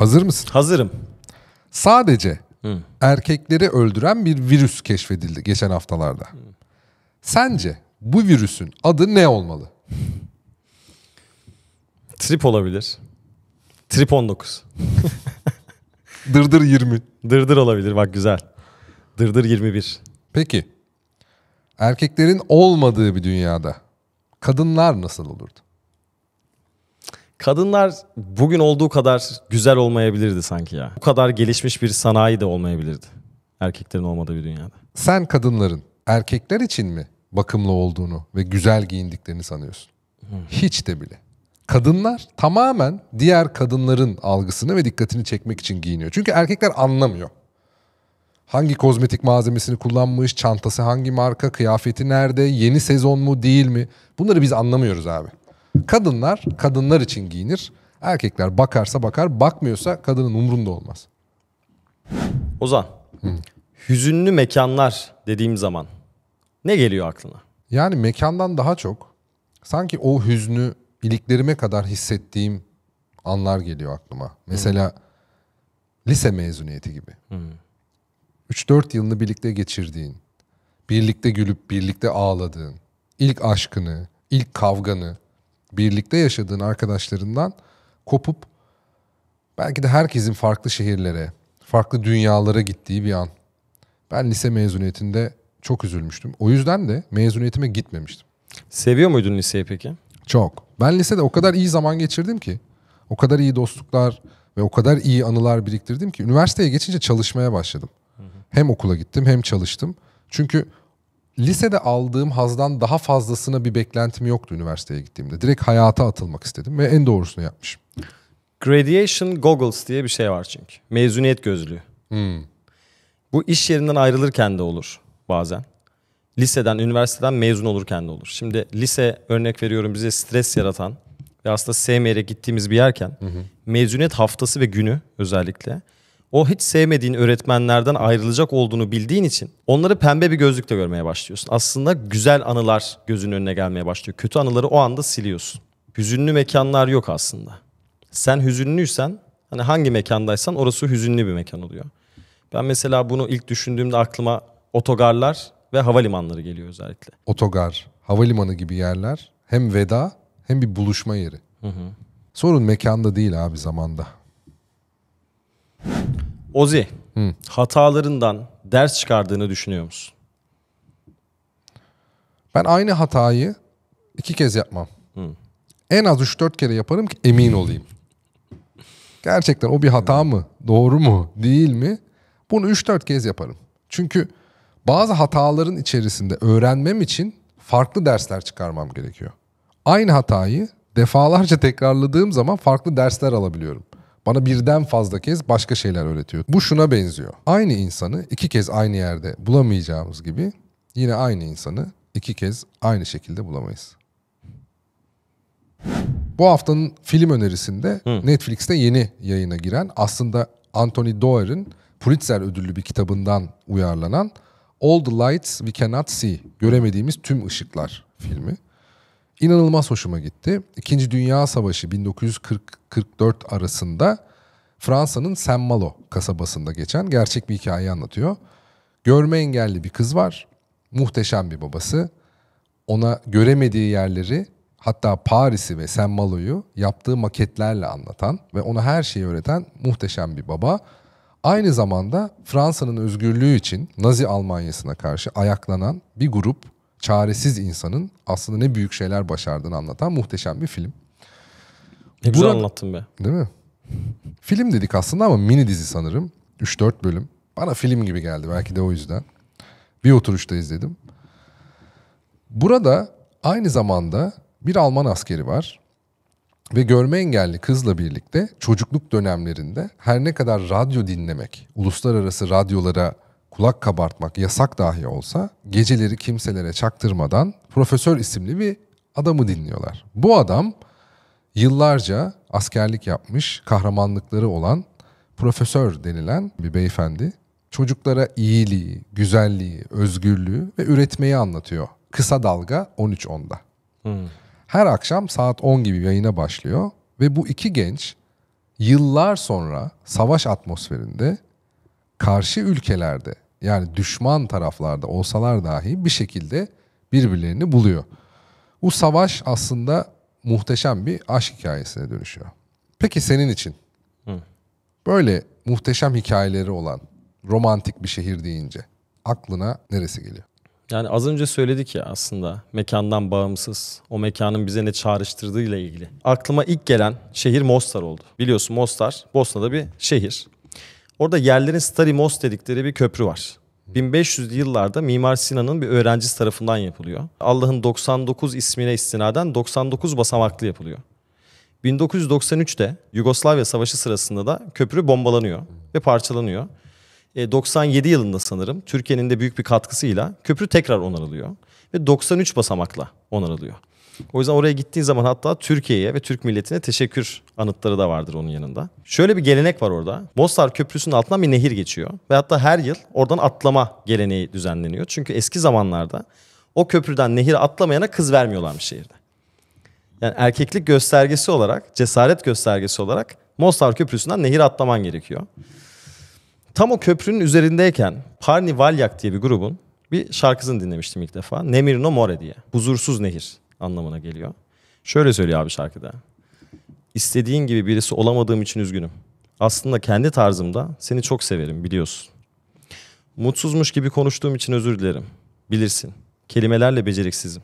Hazır mısın? Hazırım. Sadece Hı. erkekleri öldüren bir virüs keşfedildi geçen haftalarda. Hı. Sence bu virüsün adı ne olmalı? Trip olabilir. Trip 19. Dırdır 20. Dırdır olabilir bak güzel. Dırdır 21. Peki. Erkeklerin olmadığı bir dünyada kadınlar nasıl olurdu? Kadınlar bugün olduğu kadar güzel olmayabilirdi sanki ya. Bu kadar gelişmiş bir sanayi de olmayabilirdi. Erkeklerin olmadığı bir dünyada. Sen kadınların erkekler için mi bakımlı olduğunu ve güzel giyindiklerini sanıyorsun? Hmm. Hiç de bile. Kadınlar tamamen diğer kadınların algısını ve dikkatini çekmek için giyiniyor. Çünkü erkekler anlamıyor. Hangi kozmetik malzemesini kullanmış, çantası hangi marka, kıyafeti nerede, yeni sezon mu değil mi? Bunları biz anlamıyoruz abi. Kadınlar kadınlar için giyinir. Erkekler bakarsa bakar, bakmıyorsa kadının umrunda olmaz. Ozan, Hı. hüzünlü mekanlar dediğim zaman ne geliyor aklına? Yani mekandan daha çok sanki o hüznü iliklerime kadar hissettiğim anlar geliyor aklıma. Mesela Hı. lise mezuniyeti gibi. Hı. 3-4 yılını birlikte geçirdiğin, birlikte gülüp birlikte ağladığın, ilk aşkını, ilk kavganı, birlikte yaşadığın arkadaşlarından kopup belki de herkesin farklı şehirlere, farklı dünyalara gittiği bir an. Ben lise mezuniyetinde çok üzülmüştüm. O yüzden de mezuniyetime gitmemiştim. Seviyor muydun liseyi peki? Çok. Ben lisede o kadar iyi zaman geçirdim ki, o kadar iyi dostluklar ve o kadar iyi anılar biriktirdim ki üniversiteye geçince çalışmaya başladım. Hem okula gittim hem çalıştım. Çünkü lisede aldığım hazdan daha fazlasına bir beklentim yoktu üniversiteye gittiğimde. Direkt hayata atılmak istedim ve en doğrusunu yapmışım. Graduation goggles diye bir şey var çünkü. Mezuniyet gözlüğü. Hmm. Bu iş yerinden ayrılırken de olur bazen. Liseden, üniversiteden mezun olurken de olur. Şimdi lise örnek veriyorum bize stres yaratan ve aslında sevmeyerek gittiğimiz bir yerken hı hı. mezuniyet haftası ve günü özellikle o hiç sevmediğin öğretmenlerden ayrılacak olduğunu bildiğin için onları pembe bir gözlükle görmeye başlıyorsun. Aslında güzel anılar gözünün önüne gelmeye başlıyor. Kötü anıları o anda siliyorsun. Hüzünlü mekanlar yok aslında. Sen hüzünlüysen hani hangi mekandaysan orası hüzünlü bir mekan oluyor. Ben mesela bunu ilk düşündüğümde aklıma otogarlar ve havalimanları geliyor özellikle. Otogar, havalimanı gibi yerler hem veda hem bir buluşma yeri. Hı hı. Sorun mekanda değil abi zamanda. Ozi, Hı. hatalarından ders çıkardığını düşünüyor musun? Ben aynı hatayı iki kez yapmam. Hı. En az 3-4 kere yaparım ki emin olayım. Gerçekten o bir hata mı? Doğru mu? Değil mi? Bunu 3-4 kez yaparım. Çünkü bazı hataların içerisinde öğrenmem için farklı dersler çıkarmam gerekiyor. Aynı hatayı defalarca tekrarladığım zaman farklı dersler alabiliyorum. Bana birden fazla kez başka şeyler öğretiyor. Bu şuna benziyor. Aynı insanı iki kez aynı yerde bulamayacağımız gibi yine aynı insanı iki kez aynı şekilde bulamayız. Bu haftanın film önerisinde Hı. Netflix'te yeni yayına giren aslında Anthony Doerr'in Pulitzer ödüllü bir kitabından uyarlanan All the Lights We Cannot See, Göremediğimiz Tüm Işıklar filmi inanılmaz hoşuma gitti. İkinci Dünya Savaşı 1940-44 arasında Fransa'nın Saint Malo kasabasında geçen gerçek bir hikaye anlatıyor. Görme engelli bir kız var. Muhteşem bir babası. Ona göremediği yerleri hatta Paris'i ve Saint Malo'yu yaptığı maketlerle anlatan ve ona her şeyi öğreten muhteşem bir baba. Aynı zamanda Fransa'nın özgürlüğü için Nazi Almanyası'na karşı ayaklanan bir grup çaresiz insanın aslında ne büyük şeyler başardığını anlatan muhteşem bir film. Ne güzel Burada, anlattın be. Değil mi? film dedik aslında ama mini dizi sanırım. 3-4 bölüm. Bana film gibi geldi belki de o yüzden. Bir oturuşta izledim. Burada aynı zamanda bir Alman askeri var ve görme engelli kızla birlikte çocukluk dönemlerinde her ne kadar radyo dinlemek, uluslararası radyolara kulak kabartmak yasak dahi olsa geceleri kimselere çaktırmadan profesör isimli bir adamı dinliyorlar. Bu adam yıllarca askerlik yapmış, kahramanlıkları olan profesör denilen bir beyefendi. Çocuklara iyiliği, güzelliği, özgürlüğü ve üretmeyi anlatıyor. Kısa dalga 13.10'da. Hmm. Her akşam saat 10 gibi yayına başlıyor ve bu iki genç yıllar sonra savaş atmosferinde karşı ülkelerde yani düşman taraflarda olsalar dahi bir şekilde birbirlerini buluyor. Bu savaş aslında muhteşem bir aşk hikayesine dönüşüyor. Peki senin için Hı. böyle muhteşem hikayeleri olan romantik bir şehir deyince aklına neresi geliyor? Yani az önce söyledik ya aslında mekandan bağımsız. O mekanın bize ne çağrıştırdığı ile ilgili. Aklıma ilk gelen şehir Mostar oldu. Biliyorsun Mostar Bosna'da bir şehir. Orada yerlerin Stari Most dedikleri bir köprü var. 1500'lü yıllarda Mimar Sinan'ın bir öğrencisi tarafından yapılıyor. Allah'ın 99 ismine istinaden 99 basamaklı yapılıyor. 1993'te Yugoslavya Savaşı sırasında da köprü bombalanıyor ve parçalanıyor. E, 97 yılında sanırım Türkiye'nin de büyük bir katkısıyla köprü tekrar onarılıyor ve 93 basamakla onarılıyor. O yüzden oraya gittiğin zaman hatta Türkiye'ye ve Türk milletine teşekkür anıtları da vardır onun yanında. Şöyle bir gelenek var orada. Bostar Köprüsü'nün altından bir nehir geçiyor. Ve hatta her yıl oradan atlama geleneği düzenleniyor. Çünkü eski zamanlarda o köprüden nehir atlamayana kız vermiyorlarmış şehirde. Yani erkeklik göstergesi olarak, cesaret göstergesi olarak Mostar Köprüsü'nden nehir atlaman gerekiyor. Tam o köprünün üzerindeyken Parni Valyak diye bir grubun bir şarkısını dinlemiştim ilk defa. Nemirno More diye. Huzursuz Nehir anlamına geliyor. Şöyle söylüyor abi şarkıda. İstediğin gibi birisi olamadığım için üzgünüm. Aslında kendi tarzımda seni çok severim biliyorsun. Mutsuzmuş gibi konuştuğum için özür dilerim. Bilirsin. Kelimelerle beceriksizim.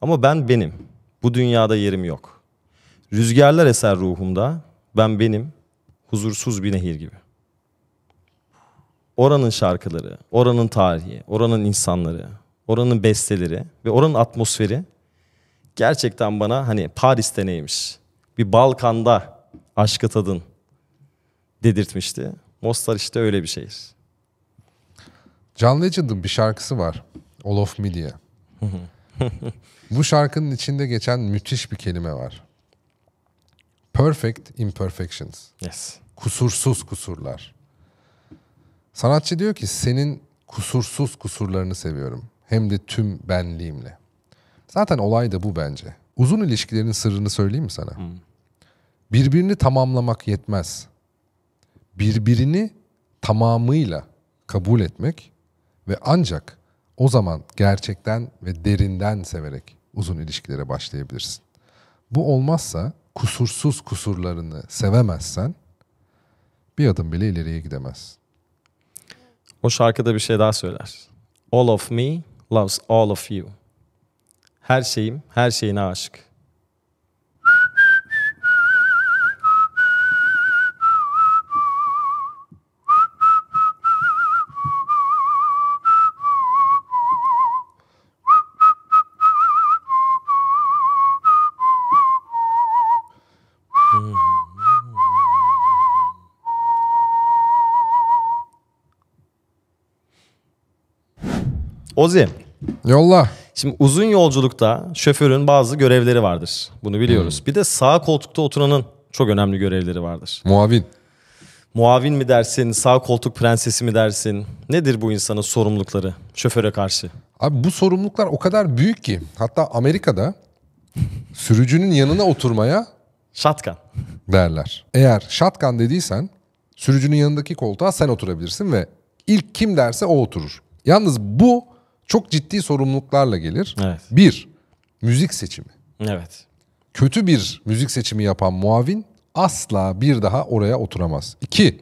Ama ben benim. Bu dünyada yerim yok. Rüzgarlar eser ruhumda. Ben benim. Huzursuz bir nehir gibi. Oranın şarkıları, oranın tarihi, oranın insanları, oranın besteleri ve oranın atmosferi gerçekten bana hani Paris'te neymiş? Bir Balkan'da aşkı tadın dedirtmişti. Mostar işte öyle bir şehir. John Legend'ın bir şarkısı var. All of Me diye. Bu şarkının içinde geçen müthiş bir kelime var. Perfect imperfections. Yes. Kusursuz kusurlar. Sanatçı diyor ki senin kusursuz kusurlarını seviyorum. Hem de tüm benliğimle. Zaten olay da bu bence. Uzun ilişkilerin sırrını söyleyeyim mi sana? Hmm. Birbirini tamamlamak yetmez. Birbirini tamamıyla kabul etmek ve ancak o zaman gerçekten ve derinden severek uzun ilişkilere başlayabilirsin. Bu olmazsa kusursuz kusurlarını sevemezsen bir adım bile ileriye gidemez. O şarkıda bir şey daha söyler. All of me loves all of you. Her şeyim, her şeyine aşık. Ozi. Yolla. Şimdi uzun yolculukta şoförün bazı görevleri vardır. Bunu biliyoruz. Hmm. Bir de sağ koltukta oturanın çok önemli görevleri vardır. Muavin. Muavin mi dersin, sağ koltuk prensesi mi dersin? Nedir bu insanın sorumlulukları şoföre karşı? Abi bu sorumluluklar o kadar büyük ki hatta Amerika'da sürücünün yanına oturmaya şatkan derler. Eğer şatkan dediysen sürücünün yanındaki koltuğa sen oturabilirsin ve ilk kim derse o oturur. Yalnız bu çok ciddi sorumluluklarla gelir. Evet. Bir, müzik seçimi. Evet. Kötü bir müzik seçimi yapan muavin asla bir daha oraya oturamaz. İki,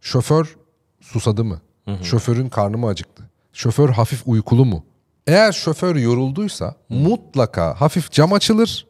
şoför susadı mı? Hı hı. Şoförün karnı mı acıktı? Şoför hafif uykulu mu? Eğer şoför yorulduysa hı. mutlaka hafif cam açılır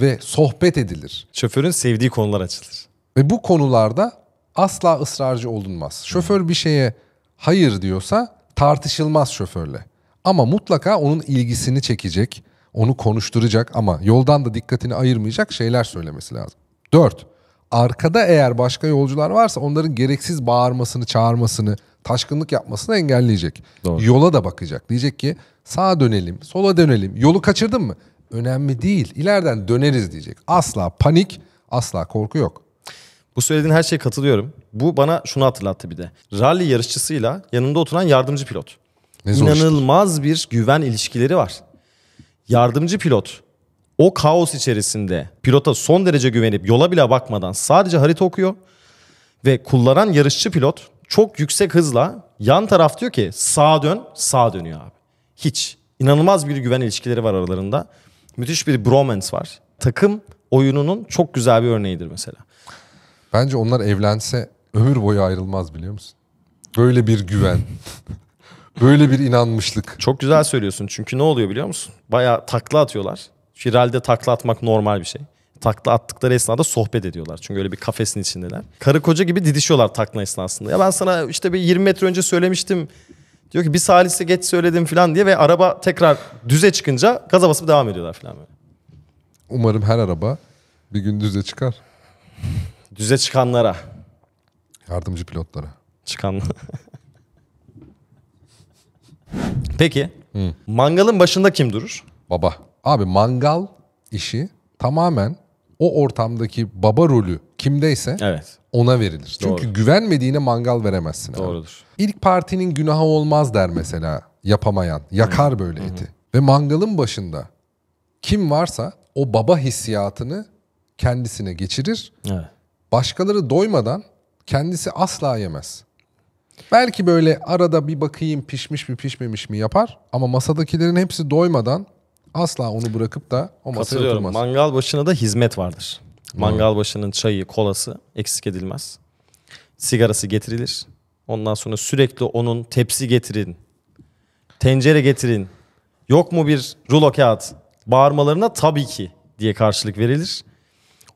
ve sohbet edilir. Şoförün sevdiği konular açılır. Ve bu konularda asla ısrarcı olunmaz. Şoför bir şeye hayır diyorsa tartışılmaz şoförle. Ama mutlaka onun ilgisini çekecek, onu konuşturacak ama yoldan da dikkatini ayırmayacak şeyler söylemesi lazım. 4. Arkada eğer başka yolcular varsa onların gereksiz bağırmasını, çağırmasını, taşkınlık yapmasını engelleyecek. Doğru. Yola da bakacak. Diyecek ki sağa dönelim, sola dönelim. Yolu kaçırdın mı? Önemli değil. İleriden döneriz diyecek. Asla panik, asla korku yok. Bu söylediğin her şeye katılıyorum. Bu bana şunu hatırlattı bir de. Rally yarışçısıyla yanında oturan yardımcı pilot. Ne İnanılmaz zoruştur. bir güven ilişkileri var. Yardımcı pilot o kaos içerisinde pilota son derece güvenip yola bile bakmadan sadece harita okuyor ve kullanan yarışçı pilot çok yüksek hızla yan taraf diyor ki sağa dön, sağa dönüyor abi. Hiç. İnanılmaz bir güven ilişkileri var aralarında. Müthiş bir bromance var. Takım oyununun çok güzel bir örneğidir mesela. Bence onlar evlense ömür boyu ayrılmaz biliyor musun? Böyle bir güven. böyle bir inanmışlık. Çok güzel söylüyorsun. Çünkü ne oluyor biliyor musun? Baya takla atıyorlar. Firalde takla atmak normal bir şey. Takla attıkları esnada sohbet ediyorlar. Çünkü öyle bir kafesin içindeler. Karı koca gibi didişiyorlar takla esnasında. Ya ben sana işte bir 20 metre önce söylemiştim. Diyor ki bir salise geç söyledim falan diye ve araba tekrar düze çıkınca gaza basıp devam ediyorlar falan böyle. Umarım her araba bir gün düze çıkar. Düze çıkanlara. Yardımcı pilotlara. çıkanlara. Peki. Hı. Mangalın başında kim durur? Baba. Abi mangal işi tamamen o ortamdaki baba rolü kimdeyse Evet. ona verilir. Çünkü Doğru. güvenmediğine mangal veremezsin. abi. Doğrudur. İlk partinin günahı olmaz der mesela yapamayan. Yakar böyle eti. Ve mangalın başında kim varsa o baba hissiyatını kendisine geçirir Evet başkaları doymadan kendisi asla yemez. Belki böyle arada bir bakayım pişmiş mi pişmemiş mi yapar ama masadakilerin hepsi doymadan asla onu bırakıp da o masaya oturmaz. Mangal başına da hizmet vardır. Mangal başının çayı, kolası eksik edilmez. Sigarası getirilir. Ondan sonra sürekli onun tepsi getirin, tencere getirin, yok mu bir rulo kağıt bağırmalarına tabii ki diye karşılık verilir.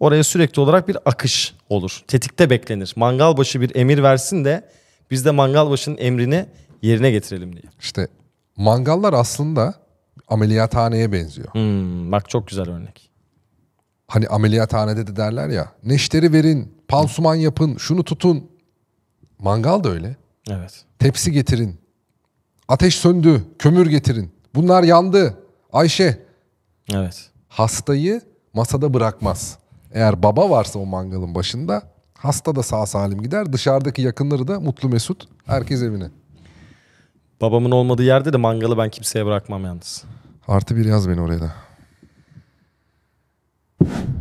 Oraya sürekli olarak bir akış olur. Tetikte beklenir. Mangal başı bir emir versin de biz de mangal başının emrini yerine getirelim diye. İşte mangallar aslında ameliyathaneye benziyor. Hmm, bak çok güzel örnek. Hani ameliyathanede de derler ya neşteri verin, pansuman yapın, şunu tutun. Mangal da öyle. Evet. Tepsi getirin. Ateş söndü, kömür getirin. Bunlar yandı. Ayşe. Evet. Hastayı masada bırakmaz. Eğer baba varsa o mangalın başında hasta da sağ salim gider. Dışarıdaki yakınları da mutlu mesut. Herkes evine. Babamın olmadığı yerde de mangalı ben kimseye bırakmam yalnız. Artı bir yaz beni oraya da.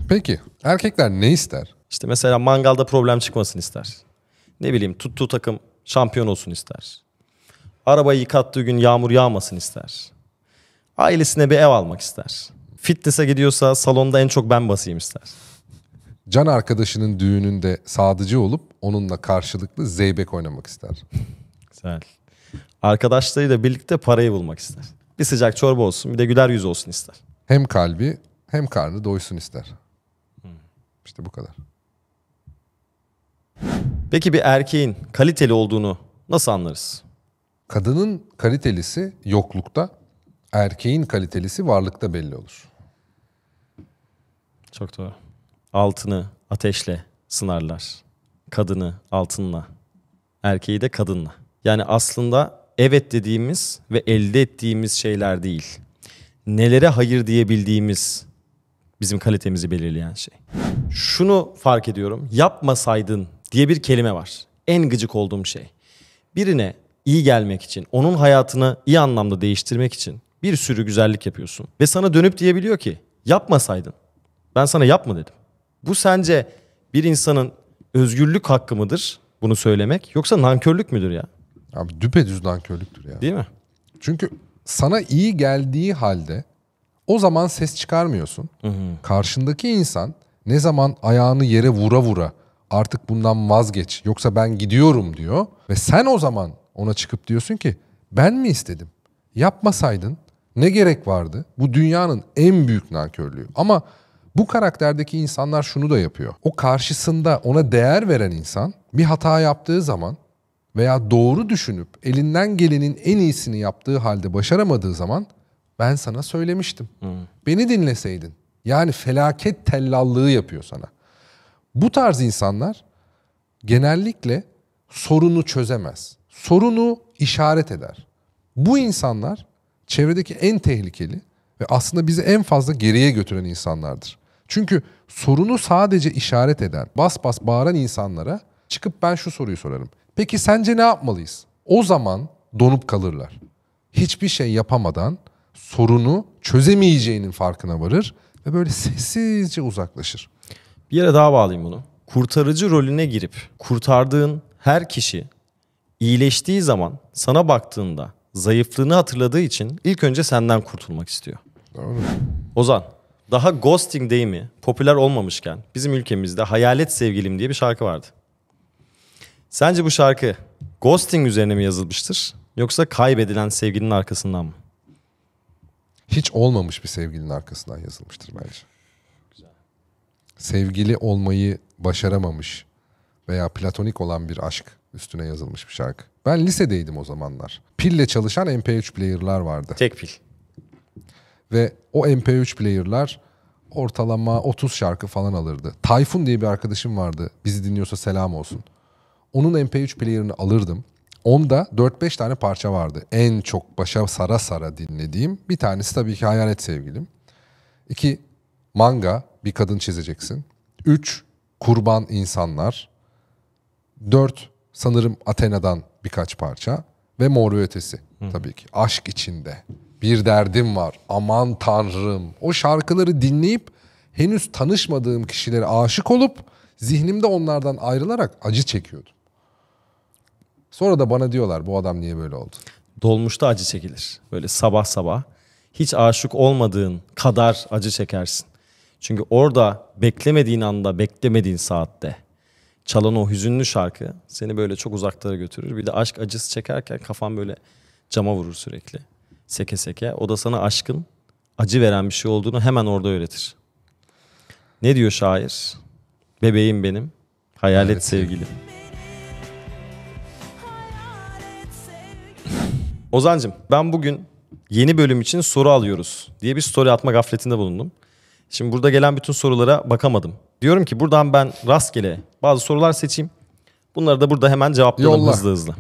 Peki erkekler ne ister? İşte mesela mangalda problem çıkmasın ister. Ne bileyim tuttuğu takım şampiyon olsun ister. Arabayı yıkattığı gün yağmur yağmasın ister. Ailesine bir ev almak ister. Fitness'e gidiyorsa salonda en çok ben basayım ister can arkadaşının düğününde sadıcı olup onunla karşılıklı zeybek oynamak ister. Güzel. Arkadaşlarıyla birlikte parayı bulmak ister. Bir sıcak çorba olsun bir de güler yüz olsun ister. Hem kalbi hem karnı doysun ister. Hmm. İşte bu kadar. Peki bir erkeğin kaliteli olduğunu nasıl anlarız? Kadının kalitelisi yoklukta, erkeğin kalitelisi varlıkta belli olur. Çok doğru altını ateşle sınarlar. Kadını altınla, erkeği de kadınla. Yani aslında evet dediğimiz ve elde ettiğimiz şeyler değil. Nelere hayır diyebildiğimiz bizim kalitemizi belirleyen şey. Şunu fark ediyorum. Yapmasaydın diye bir kelime var. En gıcık olduğum şey. Birine iyi gelmek için, onun hayatını iyi anlamda değiştirmek için bir sürü güzellik yapıyorsun. Ve sana dönüp diyebiliyor ki yapmasaydın. Ben sana yapma dedim. Bu sence bir insanın özgürlük hakkı mıdır bunu söylemek yoksa nankörlük müdür ya? Abi düpedüz nankörlüktür ya. Değil mi? Çünkü sana iyi geldiği halde o zaman ses çıkarmıyorsun. Hı hı. Karşındaki insan ne zaman ayağını yere vura vura artık bundan vazgeç yoksa ben gidiyorum diyor ve sen o zaman ona çıkıp diyorsun ki ben mi istedim? Yapmasaydın ne gerek vardı? Bu dünyanın en büyük nankörlüğü. Ama bu karakterdeki insanlar şunu da yapıyor. O karşısında ona değer veren insan bir hata yaptığı zaman veya doğru düşünüp elinden gelenin en iyisini yaptığı halde başaramadığı zaman ben sana söylemiştim. Hmm. Beni dinleseydin. Yani felaket tellallığı yapıyor sana. Bu tarz insanlar genellikle sorunu çözemez. Sorunu işaret eder. Bu insanlar çevredeki en tehlikeli ve aslında bizi en fazla geriye götüren insanlardır. Çünkü sorunu sadece işaret eden, bas bas bağıran insanlara çıkıp ben şu soruyu sorarım. Peki sence ne yapmalıyız? O zaman donup kalırlar. Hiçbir şey yapamadan sorunu çözemeyeceğinin farkına varır ve böyle sessizce uzaklaşır. Bir yere daha bağlayayım bunu. Kurtarıcı rolüne girip kurtardığın her kişi iyileştiği zaman sana baktığında zayıflığını hatırladığı için ilk önce senden kurtulmak istiyor. Doğru. Ozan daha ghosting deyimi popüler olmamışken bizim ülkemizde Hayalet Sevgilim diye bir şarkı vardı. Sence bu şarkı ghosting üzerine mi yazılmıştır yoksa kaybedilen sevgilinin arkasından mı? Hiç olmamış bir sevgilinin arkasından yazılmıştır bence. Güzel. Sevgili olmayı başaramamış veya platonik olan bir aşk üstüne yazılmış bir şarkı. Ben lisedeydim o zamanlar. Pille çalışan MP3 player'lar vardı. Tek pil. Ve o MP3 player'lar ortalama 30 şarkı falan alırdı. Tayfun diye bir arkadaşım vardı. Bizi dinliyorsa selam olsun. Onun MP3 player'ını alırdım. Onda 4-5 tane parça vardı. En çok başa sara sara dinlediğim bir tanesi tabii ki Hayalet Sevgilim. İki manga bir kadın çizeceksin. Üç kurban insanlar. Dört sanırım Athena'dan birkaç parça ve Mor ve Ötesi Hı. tabii ki. Aşk içinde bir derdim var, aman tanrım. O şarkıları dinleyip henüz tanışmadığım kişilere aşık olup zihnimde onlardan ayrılarak acı çekiyordum. Sonra da bana diyorlar bu adam niye böyle oldu? Dolmuşta acı çekilir. Böyle sabah sabah hiç aşık olmadığın kadar acı çekersin. Çünkü orada beklemediğin anda, beklemediğin saatte çalan o hüzünlü şarkı seni böyle çok uzaklara götürür. Bir de aşk acısı çekerken kafan böyle cama vurur sürekli seke seke. O da sana aşkın, acı veren bir şey olduğunu hemen orada öğretir. Ne diyor şair? Bebeğim benim, hayalet evet. sevgilim. Ozancım ben bugün yeni bölüm için soru alıyoruz diye bir story atma gafletinde bulundum. Şimdi burada gelen bütün sorulara bakamadım. Diyorum ki buradan ben rastgele bazı sorular seçeyim. Bunları da burada hemen cevaplayalım Yolla. hızlı hızlı.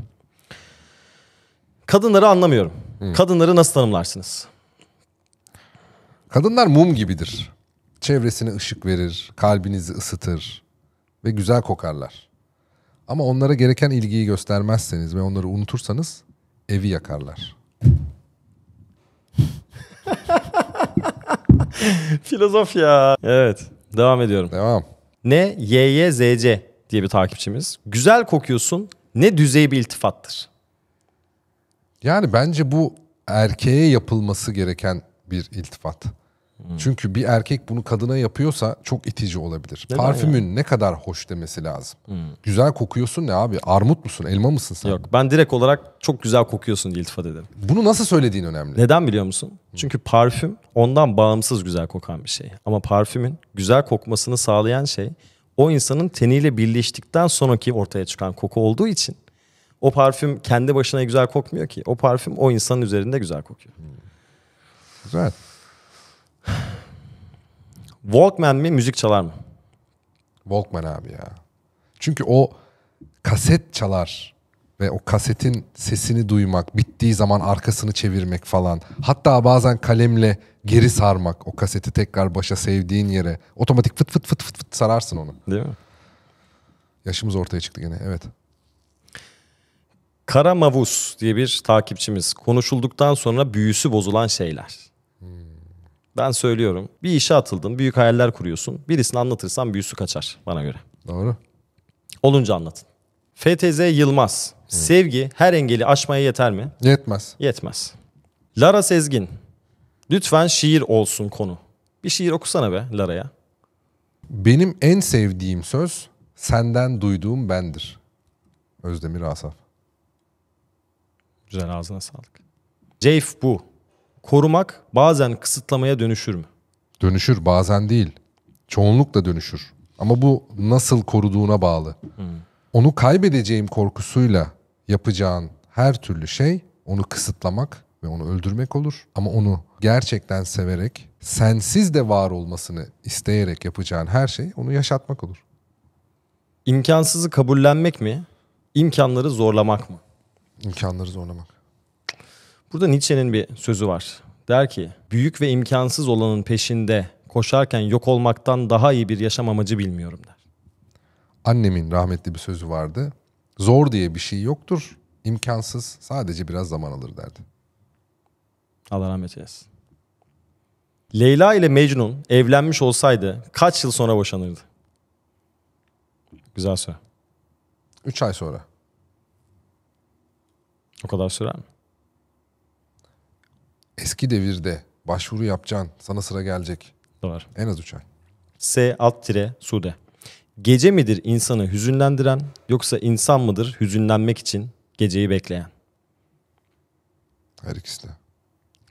Kadınları anlamıyorum. Hmm. Kadınları nasıl tanımlarsınız? Kadınlar mum gibidir. Çevresine ışık verir, kalbinizi ısıtır ve güzel kokarlar. Ama onlara gereken ilgiyi göstermezseniz ve onları unutursanız evi yakarlar. Filozofya. Evet. Devam ediyorum. Devam. Ne YYZC diye bir takipçimiz. Güzel kokuyorsun ne düzey bir iltifattır. Yani bence bu erkeğe yapılması gereken bir iltifat. Hmm. Çünkü bir erkek bunu kadına yapıyorsa çok itici olabilir. Değil Parfümün yani? ne kadar hoş demesi lazım. Hmm. Güzel kokuyorsun ne abi? Armut musun? Elma mısın sen? Yok ben direkt olarak çok güzel kokuyorsun diye iltifat ederim. Bunu nasıl söylediğin önemli. Neden biliyor musun? Hmm. Çünkü parfüm ondan bağımsız güzel kokan bir şey. Ama parfümün güzel kokmasını sağlayan şey o insanın teniyle birleştikten sonraki ortaya çıkan koku olduğu için o parfüm kendi başına güzel kokmuyor ki. O parfüm o insanın üzerinde güzel kokuyor. Hmm. Güzel. Walkman mi müzik çalar mı? Walkman abi ya. Çünkü o kaset çalar ve o kasetin sesini duymak, bittiği zaman arkasını çevirmek falan. Hatta bazen kalemle geri sarmak o kaseti tekrar başa sevdiğin yere. Otomatik fıt fıt fıt fıt fıt sararsın onu. Değil mi? Yaşımız ortaya çıktı gene evet. Kara Mavus diye bir takipçimiz. Konuşulduktan sonra büyüsü bozulan şeyler. Hmm. Ben söylüyorum. Bir işe atıldın, büyük hayaller kuruyorsun. Birisini anlatırsan büyüsü kaçar bana göre. Doğru. Olunca anlatın. FTZ Yılmaz. Hmm. Sevgi her engeli aşmaya yeter mi? Yetmez. Yetmez. Lara Sezgin. Lütfen şiir olsun konu. Bir şiir okusana be Lara'ya. Benim en sevdiğim söz senden duyduğum bendir. Özdemir Asaf. Güzel ağzına sağlık. Ceyf bu. Korumak bazen kısıtlamaya dönüşür mü? Dönüşür bazen değil. Çoğunlukla dönüşür. Ama bu nasıl koruduğuna bağlı. Hmm. Onu kaybedeceğim korkusuyla yapacağın her türlü şey onu kısıtlamak ve onu öldürmek olur. Ama onu gerçekten severek, sensiz de var olmasını isteyerek yapacağın her şey onu yaşatmak olur. İmkansızı kabullenmek mi, imkanları zorlamak mı? İmkanları zorlamak. Burada Nietzsche'nin bir sözü var. Der ki büyük ve imkansız olanın peşinde koşarken yok olmaktan daha iyi bir yaşam amacı bilmiyorum der. Annemin rahmetli bir sözü vardı. Zor diye bir şey yoktur. İmkansız sadece biraz zaman alır derdi. Allah rahmet eylesin. Leyla ile Mecnun evlenmiş olsaydı kaç yıl sonra boşanırdı? Güzel soru. 3 ay sonra. O kadar sürer mi? Eski devirde başvuru yapacaksın. Sana sıra gelecek. Doğru. En az 3 ay. S alt tire Sude. Gece midir insanı hüzünlendiren yoksa insan mıdır hüzünlenmek için geceyi bekleyen? Her ikisi de.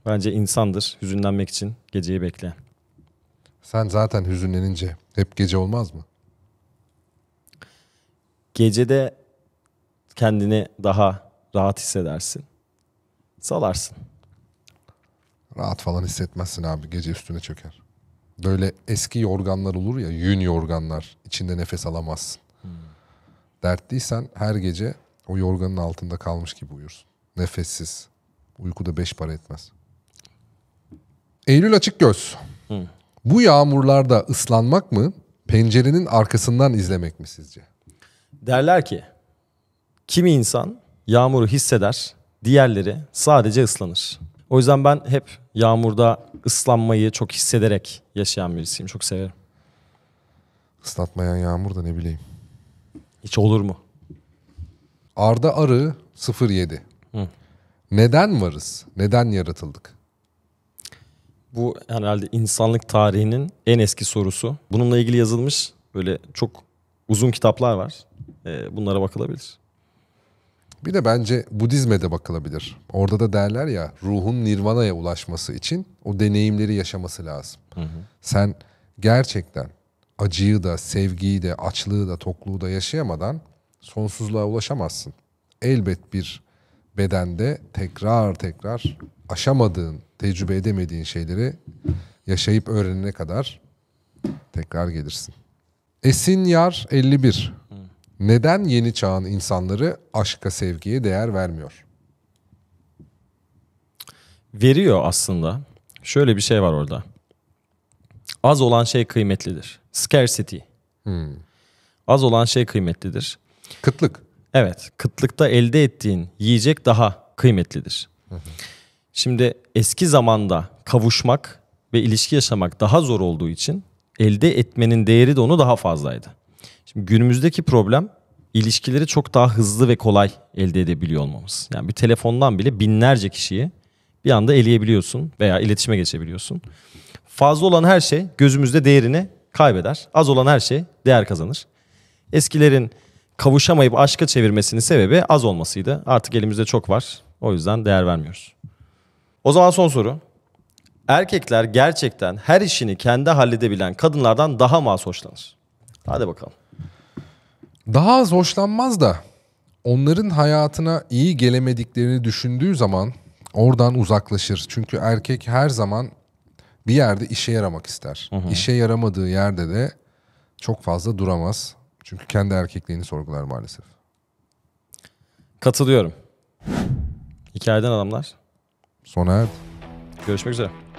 Bence insandır hüzünlenmek için geceyi bekleyen. Sen zaten hüzünlenince hep gece olmaz mı? Gecede kendini daha rahat hissedersin. Salarsın. Rahat falan hissetmezsin abi. Gece üstüne çöker. Böyle eski yorganlar olur ya, yün yorganlar. içinde nefes alamazsın. Hmm. Dertliysen her gece o yorganın altında kalmış gibi uyursun. Nefessiz. Uykuda beş para etmez. Eylül açık göz. Hmm. Bu yağmurlarda ıslanmak mı, pencerenin arkasından izlemek mi sizce? Derler ki kimi insan yağmuru hisseder, diğerleri sadece ıslanır. O yüzden ben hep yağmurda ıslanmayı çok hissederek yaşayan birisiyim. Çok severim. Islatmayan yağmur da ne bileyim. Hiç olur mu? Arda Arı 07. Hı. Neden varız? Neden yaratıldık? Bu herhalde insanlık tarihinin en eski sorusu. Bununla ilgili yazılmış böyle çok uzun kitaplar var. Ee, bunlara bakılabilir. Bir de bence Budizme de bakılabilir. Orada da derler ya ruhun nirvana'ya ulaşması için o deneyimleri yaşaması lazım. Hı hı. Sen gerçekten acıyı da, sevgiyi de, açlığı da, tokluğu da yaşayamadan sonsuzluğa ulaşamazsın. Elbet bir bedende tekrar tekrar aşamadığın, tecrübe edemediğin şeyleri yaşayıp öğrenene kadar tekrar gelirsin. Esin Yar 51 neden yeni çağın insanları aşka, sevgiye değer vermiyor? Veriyor aslında. Şöyle bir şey var orada. Az olan şey kıymetlidir. Scarcity. Hmm. Az olan şey kıymetlidir. Kıtlık. Evet, kıtlıkta elde ettiğin yiyecek daha kıymetlidir. Şimdi eski zamanda kavuşmak ve ilişki yaşamak daha zor olduğu için elde etmenin değeri de onu daha fazlaydı. Şimdi günümüzdeki problem ilişkileri çok daha hızlı ve kolay elde edebiliyor olmamız. Yani bir telefondan bile binlerce kişiyi bir anda eleyebiliyorsun veya iletişime geçebiliyorsun. Fazla olan her şey gözümüzde değerini kaybeder. Az olan her şey değer kazanır. Eskilerin kavuşamayıp aşka çevirmesinin sebebi az olmasıydı. Artık elimizde çok var. O yüzden değer vermiyoruz. O zaman son soru. Erkekler gerçekten her işini kendi halledebilen kadınlardan daha mı az hoşlanır? Hadi bakalım daha az hoşlanmaz da onların hayatına iyi gelemediklerini düşündüğü zaman oradan uzaklaşır. Çünkü erkek her zaman bir yerde işe yaramak ister. Hı hı. İşe yaramadığı yerde de çok fazla duramaz. Çünkü kendi erkekliğini sorgular maalesef. Katılıyorum. Hikayeden adamlar. Sona erdi. Görüşmek üzere.